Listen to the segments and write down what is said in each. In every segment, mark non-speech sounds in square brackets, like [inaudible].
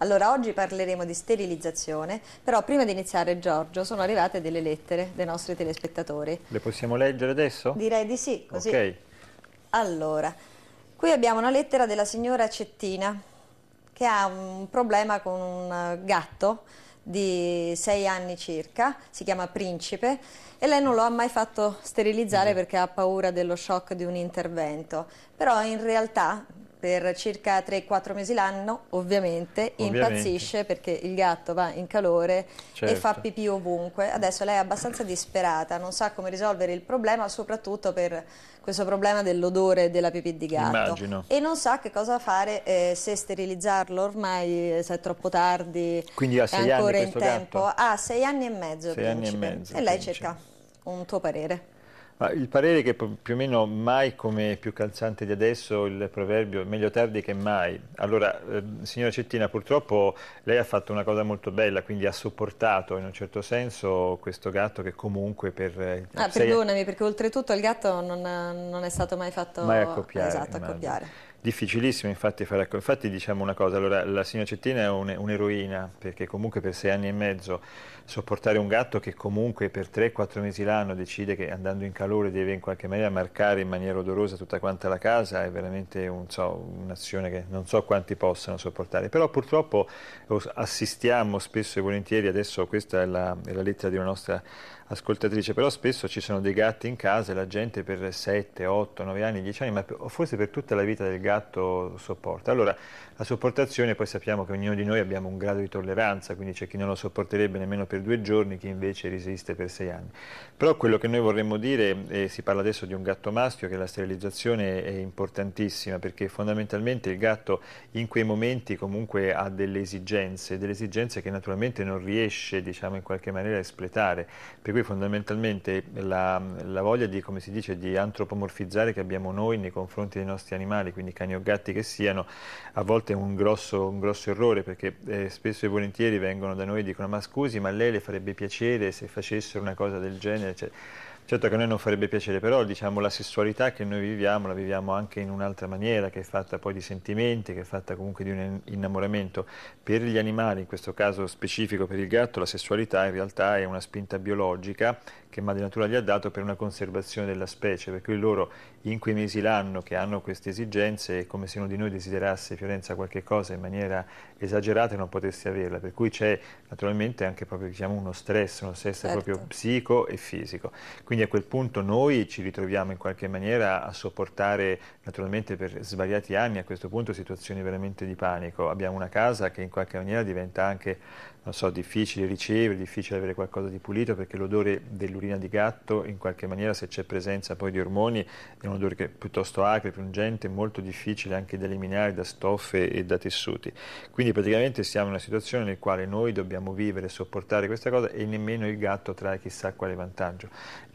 Allora, oggi parleremo di sterilizzazione, però prima di iniziare Giorgio sono arrivate delle lettere dei nostri telespettatori. Le possiamo leggere adesso? Direi di sì, così. Ok. Allora, qui abbiamo una lettera della signora Cettina che ha un problema con un gatto di sei anni circa, si chiama Principe e lei non lo ha mai fatto sterilizzare mm. perché ha paura dello shock di un intervento, però in realtà per circa 3-4 mesi l'anno, ovviamente, ovviamente, impazzisce perché il gatto va in calore certo. e fa certo. pipì ovunque. Adesso lei è abbastanza disperata, non sa come risolvere il problema, soprattutto per questo problema dell'odore della pipì di gatto. Immagino. E non sa che cosa fare eh, se sterilizzarlo ormai, eh, se è troppo tardi, Quindi a sei è ancora anni in tempo. Ha Ah, sei anni e mezzo. Sei anni e mezzo. E lei cerca un tuo parere. Ma il parere è che più o meno mai come più calzante di adesso il proverbio meglio tardi che mai. Allora, eh, signora Cettina, purtroppo lei ha fatto una cosa molto bella, quindi ha sopportato in un certo senso questo gatto che comunque per... Eh, ah, sei... perdonami, perché oltretutto il gatto non, non è stato mai fatto... Mai accoppiare. Esatto, accoppiare difficilissimo infatti fare racconti. Infatti diciamo una cosa, allora, la signora Cettina è un'eroina perché comunque per sei anni e mezzo sopportare un gatto che comunque per 3-4 mesi l'anno decide che andando in calore deve in qualche maniera marcare in maniera odorosa tutta quanta la casa è veramente un, so, un'azione che non so quanti possano sopportare. Però purtroppo assistiamo spesso e volentieri, adesso questa è la, è la lettera di una nostra ascoltatrice, però spesso ci sono dei gatti in casa e la gente per 7, 8, 9 anni, 10 anni, ma forse per tutta la vita del gatto sopporta. Allora, la sopportazione poi sappiamo che ognuno di noi abbiamo un grado di tolleranza, quindi c'è chi non lo sopporterebbe nemmeno per due giorni, chi invece resiste per sei anni. Però quello che noi vorremmo dire, e si parla adesso di un gatto maschio, che la sterilizzazione è importantissima perché fondamentalmente il gatto in quei momenti comunque ha delle esigenze, delle esigenze che naturalmente non riesce diciamo, in qualche maniera a espletare, per cui fondamentalmente la, la voglia di, come si dice, di antropomorfizzare che abbiamo noi nei confronti dei nostri animali, quindi cani o gatti che siano, a volte veramente un grosso, un grosso errore perché eh, spesso e volentieri vengono da noi e dicono ma scusi ma a lei le farebbe piacere se facessero una cosa del genere? Cioè, Certo che a noi non farebbe piacere, però diciamo, la sessualità che noi viviamo la viviamo anche in un'altra maniera, che è fatta poi di sentimenti, che è fatta comunque di un innamoramento. Per gli animali, in questo caso specifico per il gatto, la sessualità in realtà è una spinta biologica che Madre Natura gli ha dato per una conservazione della specie, per cui loro in quei mesi l'anno che hanno queste esigenze è come se uno di noi desiderasse Fiorenza qualche cosa in maniera esagerata e non potesse averla, per cui c'è naturalmente anche proprio, diciamo, uno stress, uno stress certo. proprio psico e fisico. Quindi quindi a quel punto noi ci ritroviamo in qualche maniera a sopportare naturalmente per svariati anni a questo punto situazioni veramente di panico. Abbiamo una casa che in qualche maniera diventa anche so, difficile ricevere, difficile avere qualcosa di pulito perché l'odore dell'urina di gatto in qualche maniera se c'è presenza poi di ormoni è un odore che è piuttosto acre, pungente, molto difficile anche da eliminare da stoffe e da tessuti. Quindi praticamente siamo in una situazione nel quale noi dobbiamo vivere, sopportare questa cosa e nemmeno il gatto trae chissà quale vantaggio.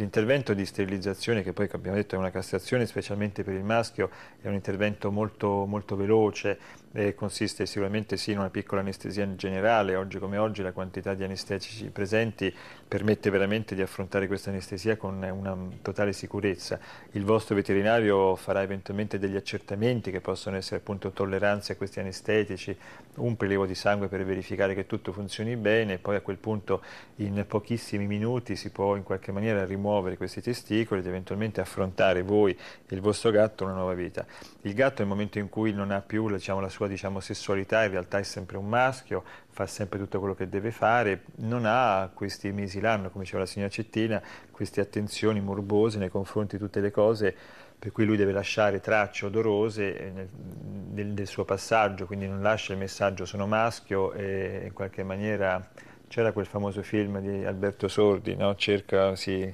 L'intervento di sterilizzazione, che poi abbiamo detto è una castrazione, specialmente per il maschio, è un intervento molto, molto veloce, eh, consiste sicuramente sì in una piccola anestesia in generale, oggi come oggi la quantità di anestetici presenti permette veramente di affrontare questa anestesia con una totale sicurezza. Il vostro veterinario farà eventualmente degli accertamenti che possono essere appunto tolleranze a questi anestetici, un prelievo di sangue per verificare che tutto funzioni bene e poi a quel punto in pochissimi minuti si può in qualche maniera rimuovere muovere questi testicoli ed eventualmente affrontare voi e il vostro gatto una nuova vita. Il gatto nel momento in cui non ha più diciamo, la sua diciamo, sessualità, in realtà è sempre un maschio, fa sempre tutto quello che deve fare, non ha questi mesi l'anno, come diceva la signora Cettina, queste attenzioni morbose nei confronti di tutte le cose per cui lui deve lasciare tracce odorose eh, nel, del, del, suo passaggio, quindi non lascia il messaggio sono maschio e in qualche maniera c'era quel famoso film di Alberto Sordi, no? cerca, si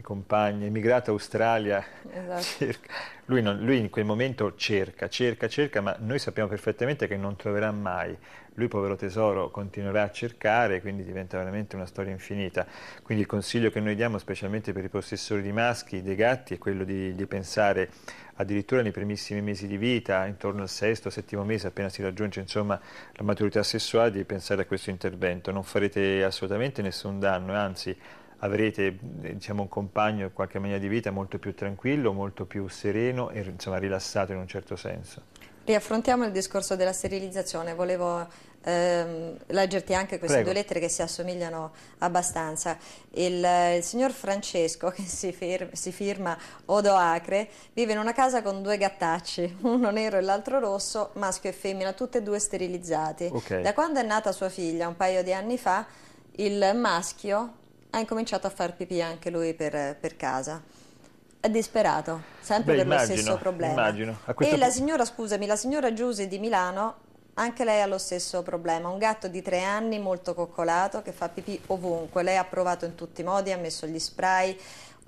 compagni, emigrato Australia, esatto. [laughs] lui, non, lui, in quel momento cerca, cerca, cerca, ma noi sappiamo perfettamente che non troverà mai. Lui, povero tesoro, continuerà a cercare, quindi diventa veramente una storia infinita. Quindi il consiglio che noi diamo, specialmente per i possessori di maschi, dei gatti, è quello di, di pensare addirittura nei primissimi mesi di vita, intorno al sesto, settimo mese, appena si raggiunge insomma, la maturità sessuale, di pensare a questo intervento. Non farete assolutamente nessun danno, anzi avrete diciamo, un compagno in qualche maniera di vita molto più tranquillo, molto più sereno e insomma, rilassato in un certo senso. Riaffrontiamo il discorso della sterilizzazione, volevo ehm, leggerti anche queste Prego. due lettere che si assomigliano abbastanza. Il, il signor Francesco, [laughs] che si, firma, si firma Odo Acre, vive in una casa con due gattacci, [laughs] uno nero e l'altro rosso, maschio e femmina, tutti e due sterilizzati. Okay. Da quando è nata sua figlia, un paio di anni fa, il maschio ha incominciato a far pipì anche lui per, per casa. È disperato, sempre Beh, per immagino, lo stesso problema. Immagino. E la signora, scusami, la signora Giuse di Milano, anche lei ha lo stesso problema. Un gatto di tre anni molto coccolato che fa pipì ovunque. Lei ha provato in tutti i modi, ha messo gli spray,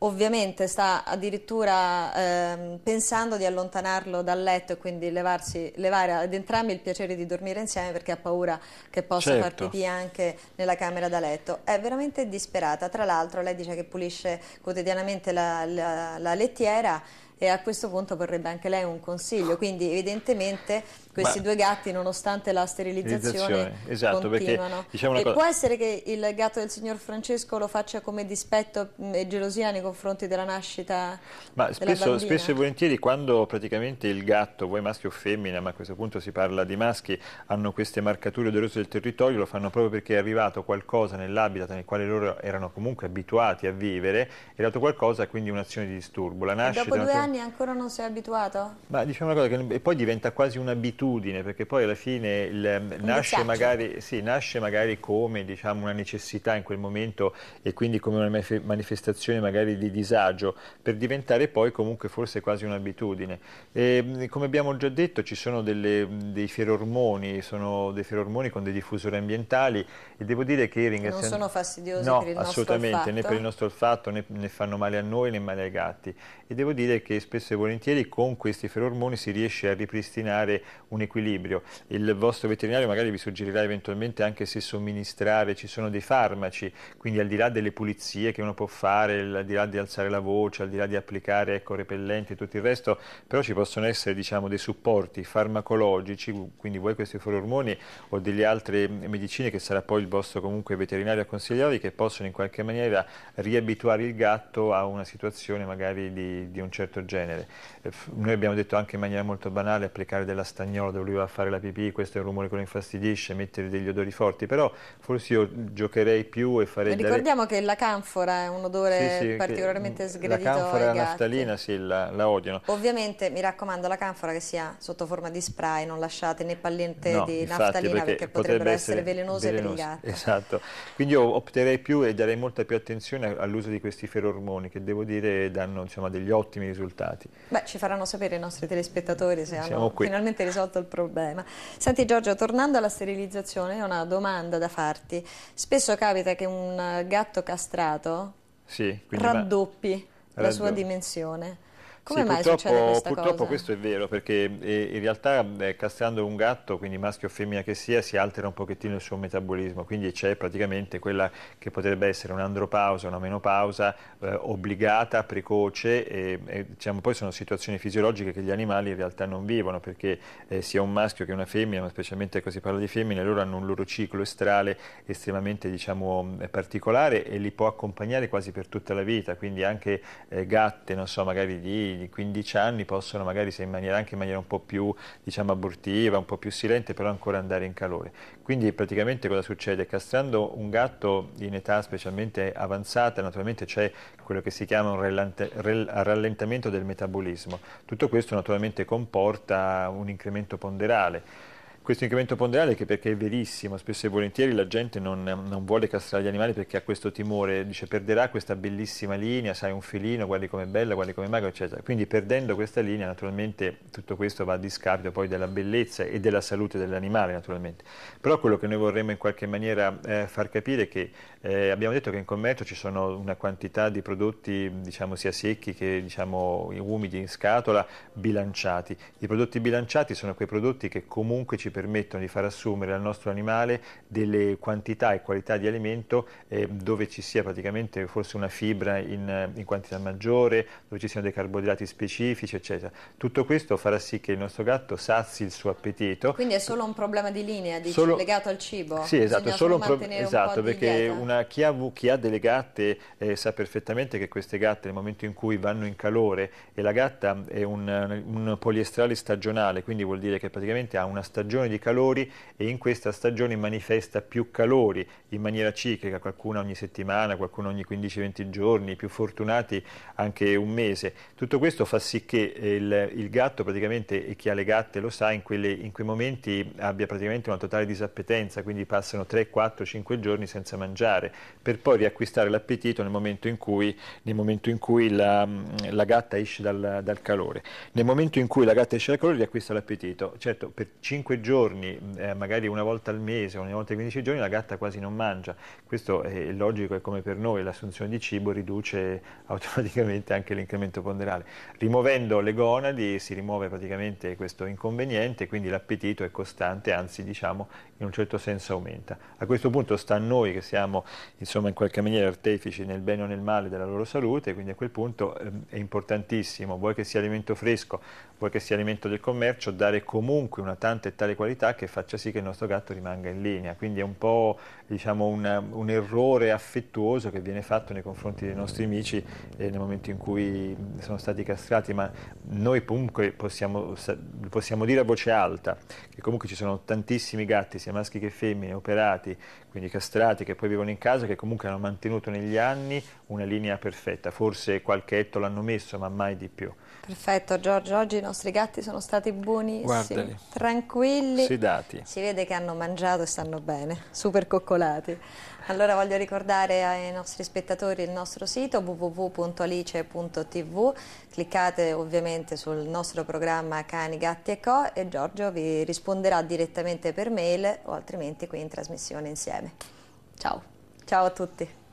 ovviamente sta addirittura ehm, pensando di allontanarlo dal letto e quindi levarsi, levare ad entrambi il piacere di dormire insieme perché ha paura che possa certo. far pipì anche nella camera da letto. È veramente disperata, tra l'altro lei dice che pulisce quotidianamente la, la, la lettiera e a questo punto vorrebbe anche lei un consiglio. Quindi evidentemente questi Ma... due gatti, nonostante la sterilizzazione, esatto, continuano. Perché, diciamo cosa... Può essere che il gatto del signor Francesco lo faccia come dispetto e gelosia nei confronti della nascita Ma spesso, spesso e volentieri quando praticamente il gatto, vuoi maschio o femmina, ma a questo punto si parla di maschi, hanno queste marcature odorose del territorio, lo fanno proprio perché è arrivato qualcosa nell'habitat nel quale loro erano comunque abituati a vivere, è dato qualcosa, quindi un'azione di disturbo. La nascita, anni ancora non sei abituato? Ma diciamo una cosa che poi diventa quasi un'abitudine, perché poi alla fine il, ehm, nasce, magari, sì, nasce, magari, come diciamo, una necessità in quel momento e quindi come una manifestazione magari di disagio, per diventare poi comunque forse quasi un'abitudine. Ehm, come abbiamo già detto ci sono delle, dei ferormoni, sono dei ferormoni con dei diffusori ambientali e devo dire che ringraziando... Non sono fastidiosi no, per il nostro olfatto? No, assolutamente, né per il nostro olfatto né, né fanno male a noi né male ai gatti. E devo dire che spesso e volentieri con questi ferormoni si riesce a ripristinare un equilibrio. Il vostro veterinario magari vi suggerirà eventualmente anche se somministrare, ci sono dei farmaci, quindi al di là delle pulizie che uno può fare, al di là di alzare la voce, al di là di applicare ecco, repellenti e tutto il resto, però ci possono essere diciamo, dei supporti farmacologici, quindi voi questi ferormoni o delle altre medicine che sarà poi il vostro comunque veterinario a consigliarvi che possono in qualche maniera riabituare il gatto a una situazione magari di, di un certo genere. Eh, noi abbiamo detto anche in maniera molto banale applicare della stagnola dove lui va a fare la pipì, questo è un rumore che lo infastidisce, mettere degli odori forti, però forse io giocherei più e farei... Ricordiamo dare... che la canfora è un odore sì, sì, particolarmente sgradito La canfora e la naftalina sì, la, la, odiano. Ovviamente mi raccomando la canfora che sia sotto forma di spray, non lasciate né pallente no, di infatti, naftalina perché, perché potrebbero essere, essere velenose, velenose, per i gatti. Esatto, quindi io opterei più e darei molta più attenzione all'uso di questi ferormoni che devo dire danno insomma, degli ottimi risultati risultati. Beh, ci faranno sapere i nostri telespettatori se Siamo hanno qui. finalmente risolto il problema. Senti Giorgio, tornando alla sterilizzazione, ho una domanda da farti. Spesso capita che un gatto castrato sì, raddoppi la sua dimensione. Come sì, mai succede questa purtroppo cosa? questo è vero, perché eh, in realtà eh, castrando un gatto, quindi maschio o femmina che sia, si altera un pochettino il suo metabolismo, quindi c'è praticamente quella che potrebbe essere un'andropausa, una menopausa eh, obbligata, precoce, e, e diciamo, poi sono situazioni fisiologiche che gli animali in realtà non vivono, perché eh, sia un maschio che una femmina, ma specialmente quando si parla di femmine, loro hanno un loro ciclo estrale estremamente diciamo, eh, particolare e li può accompagnare quasi per tutta la vita, quindi anche eh, gatte, non so, magari di di 15 anni possono magari se in maniera, anche in maniera un po' più diciamo, abortiva, un po' più silente, però ancora andare in calore. Quindi praticamente cosa succede? Castrando un gatto in età specialmente avanzata, naturalmente c'è quello che si chiama un rallentamento del metabolismo. Tutto questo naturalmente comporta un incremento ponderale questo incremento ponderale che perché è verissimo, spesso e volentieri la gente non, non, vuole castrare gli animali perché ha questo timore, dice perderà questa bellissima linea, sai un felino, guardi com'è bella, guardi com'è magro, eccetera. Quindi perdendo questa linea naturalmente tutto questo va a discapito poi della bellezza e della salute dell'animale naturalmente. Però quello che noi vorremmo in qualche maniera eh, far capire è che eh, abbiamo detto che in commercio ci sono una quantità di prodotti diciamo sia secchi che diciamo umidi in scatola bilanciati. I prodotti bilanciati sono quei prodotti che comunque ci permettono di far assumere al nostro animale delle quantità e qualità di alimento eh, dove ci sia praticamente forse una fibra in, eh, in, quantità maggiore, dove ci siano dei carboidrati specifici, eccetera. Tutto questo farà sì che il nostro gatto sazi il suo appetito. Quindi è solo un problema di linea, dici, solo... legato al cibo? Sì, esatto, solo pro... esatto un perché una, chi, ha, chi, ha, delle gatte eh, sa perfettamente che queste gatte nel momento in cui vanno in calore e la gatta è un, un poliestrale stagionale, quindi vuol dire che praticamente ha una stagione produzione di calori e in questa stagione manifesta più calori in maniera ciclica, qualcuno ogni settimana, qualcuno ogni 15-20 giorni, più fortunati anche un mese. Tutto questo fa sì che eh, il, il gatto praticamente, e chi ha le gatte lo sa, in, quelle, in quei momenti abbia praticamente una totale disappetenza, quindi passano 3, 4, 5 giorni senza mangiare, per poi riacquistare l'appetito nel momento in cui, momento in cui la, la, gatta esce dal, dal calore. Nel momento in cui la gatta esce dal calore riacquista l'appetito. Certo, per 5 giorni giorni, mm, eh, magari una volta al mese, ogni volta 15 giorni, la gatta quasi non mangia. Questo è eh, logico, è come per noi, l'assunzione di cibo riduce [laughs] automaticamente anche l'incremento ponderale. Rimuovendo le gonadi si rimuove praticamente questo inconveniente, quindi l'appetito è costante, anzi diciamo in un certo senso aumenta. A questo punto sta a noi che siamo insomma in qualche maniera artefici nel bene o nel male della loro salute, quindi a quel punto eh, è importantissimo, vuoi che sia alimento fresco, poiché sia alimento del commercio, dare comunque una tanta e tale qualità che faccia sì che il nostro gatto rimanga in linea. Quindi è un po' diciamo, una, un errore affettuoso che viene fatto nei confronti dei nostri amici eh, nel momento in cui sono stati castrati, ma noi comunque possiamo, possiamo dire a voce alta che comunque ci sono tantissimi gatti, sia maschi che femmine, operati, quindi castrati, che poi vivono in casa, che comunque hanno mantenuto negli anni una linea perfetta, forse qualche etto l'hanno messo, ma mai di più. Perfetto Giorgio, oggi i nostri gatti sono stati buonissimi, Guardali. tranquilli, sedati. Si vede che hanno mangiato e stanno bene, super coccolati. Allora voglio ricordare ai nostri spettatori il nostro sito www.alice.tv, cliccate ovviamente sul nostro programma Cani, Gatti e Co e Giorgio vi risponderà direttamente per mail o altrimenti qui in trasmissione insieme. Ciao, ciao a tutti.